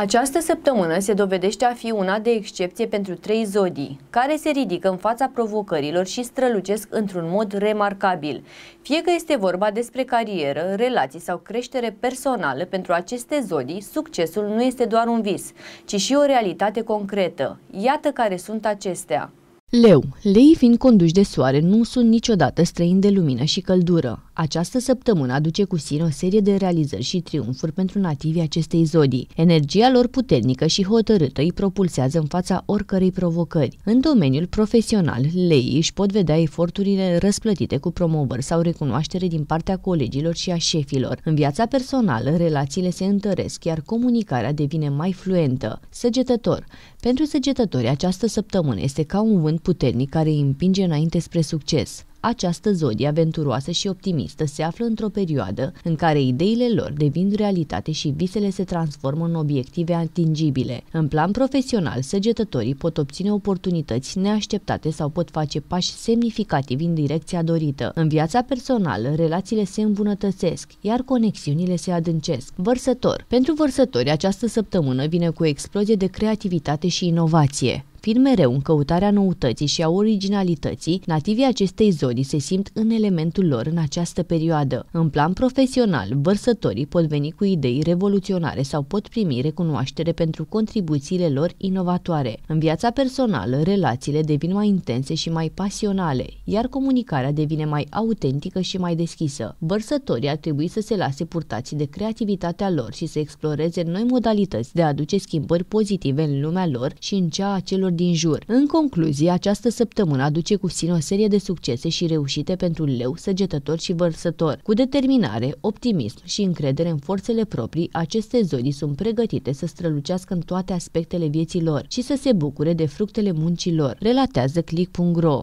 Această săptămână se dovedește a fi una de excepție pentru trei zodii, care se ridică în fața provocărilor și strălucesc într-un mod remarcabil. Fie că este vorba despre carieră, relații sau creștere personală, pentru aceste zodii, succesul nu este doar un vis, ci și o realitate concretă. Iată care sunt acestea. Leu, leii fiind conduși de soare, nu sunt niciodată străini de lumină și căldură. Această săptămână aduce cu sine o serie de realizări și triumfuri pentru nativii acestei zodii. Energia lor puternică și hotărâtă îi propulsează în fața oricărei provocări. În domeniul profesional, leii își pot vedea eforturile răsplătite cu promovări sau recunoaștere din partea colegilor și a șefilor. În viața personală, relațiile se întăresc, iar comunicarea devine mai fluentă. Săgetător. Pentru săgetători, această săptămână este ca un vânt sentiment puternic care îi împinge înainte spre succes. Această zodie aventuroasă și optimistă se află într-o perioadă în care ideile lor devin realitate și visele se transformă în obiective atingibile. În plan profesional, săgetătorii pot obține oportunități neașteptate sau pot face pași semnificativi în direcția dorită. În viața personală, relațiile se îmbunătățesc, iar conexiunile se adâncesc. Vărsător. Pentru vărsători, această săptămână vine cu o explozie de creativitate și inovație. Fiind mereu în căutarea noutății și a originalității, nativii acestei zodii se simt în elementul lor în această perioadă. În plan profesional, vărsătorii pot veni cu idei revoluționare sau pot primi recunoaștere pentru contribuțiile lor inovatoare. În viața personală, relațiile devin mai intense și mai pasionale, iar comunicarea devine mai autentică și mai deschisă. Vărsătorii ar trebui să se lase purtați de creativitatea lor și să exploreze noi modalități de a aduce schimbări pozitive în lumea lor și în cea a celor celor din jur. În concluzie, această săptămână aduce cu sine o serie de succese și reușite pentru leu, săgetător și vărsător. Cu determinare, optimism și încredere în forțele proprii, aceste zodii sunt pregătite să strălucească în toate aspectele vieții lor și să se bucure de fructele muncii lor, relatează click.ro.